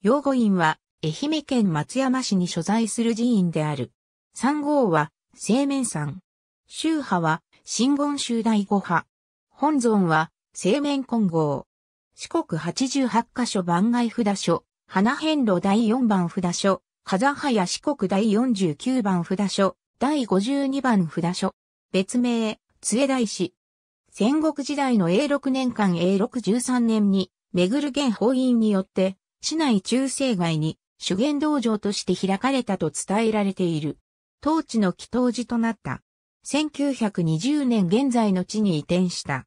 養護院は、愛媛県松山市に所在する寺院である。三号は、青面山。宗派は、新言宗第五派。本尊は、青面金剛。四国八十八箇所番外札所、花遍路第四番札所、風早四国第49番札所、第52番札所。別名、杖大師。戦国時代の永禄年間永禄十3年に、めぐる現法院によって、市内中世街に修験道場として開かれたと伝えられている。当地の祈祷寺となった。1920年現在の地に移転した。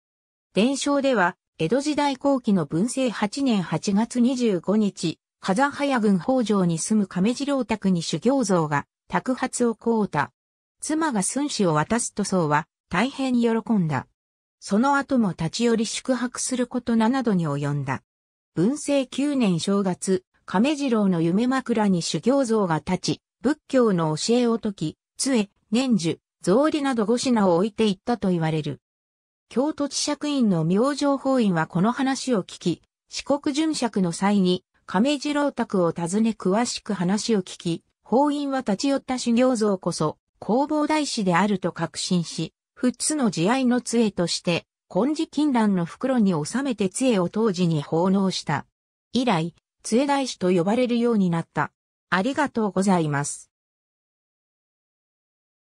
伝承では、江戸時代後期の文政8年8月25日、風早郡北条に住む亀次郎宅に修行像が宅発を買うた。妻が寸志を渡す塗装は大変喜んだ。その後も立ち寄り宿泊すること7度に及んだ。文政9年正月、亀次郎の夢枕に修行像が立ち、仏教の教えを解き、杖、念樹、草履など5品を置いていったと言われる。京都地釈院の明星法院はこの話を聞き、四国巡釈の際に、亀次郎宅を訪ね詳しく話を聞き、法院は立ち寄った修行像こそ、弘法大師であると確信し、二つの慈愛の杖として、金色金蘭の袋に収めて杖を当時に奉納した。以来、杖大師と呼ばれるようになった。ありがとうございます。